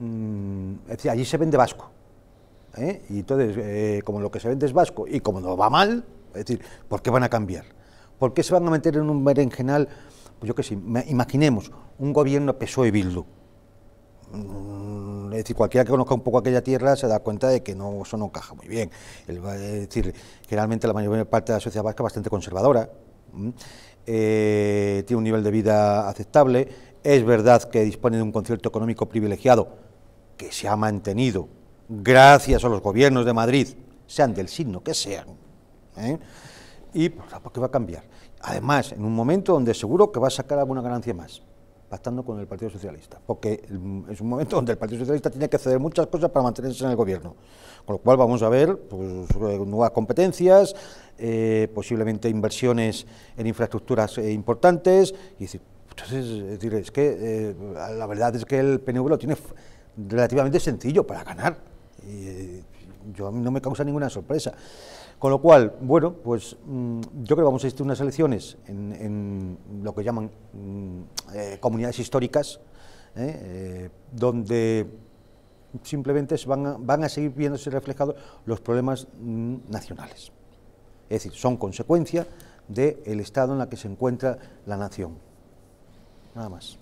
Mm, es decir, allí se vende vasco. ¿eh? Y entonces, eh, como lo que se vende es vasco y como no va mal, es decir, ¿por qué van a cambiar? ¿Por qué se van a meter en un berenjenal? Pues yo qué sé, imaginemos un gobierno PSOE-Bildu. Mm, es decir, cualquiera que conozca un poco aquella tierra se da cuenta de que no, eso no encaja muy bien. es decir, generalmente la mayor parte de la sociedad vasca es bastante conservadora, eh, tiene un nivel de vida aceptable, es verdad que dispone de un concierto económico privilegiado, que se ha mantenido gracias a los gobiernos de Madrid, sean del signo que sean, ¿eh? y pues, ¿qué va a cambiar? Además, en un momento donde seguro que va a sacar alguna ganancia más, pactando con el Partido Socialista, porque mm, es un momento donde el Partido Socialista tiene que ceder muchas cosas para mantenerse en el gobierno, con lo cual vamos a ver pues, eh, nuevas competencias, eh, posiblemente inversiones en infraestructuras eh, importantes, y entonces, es, que la verdad es que el PNV lo tiene relativamente sencillo para ganar. Eh, yo a no me causa ninguna sorpresa. Con lo cual, bueno, pues mm, yo creo que vamos a existir unas elecciones en, lo que llaman mm, eh, comunidades históricas, ¿eh? donde simplemente van, a, van a seguir viéndose reflejados los problemas mm, nacionales. Es decir, son consecuencia del estado en el que se encuentra la nación. Nada más.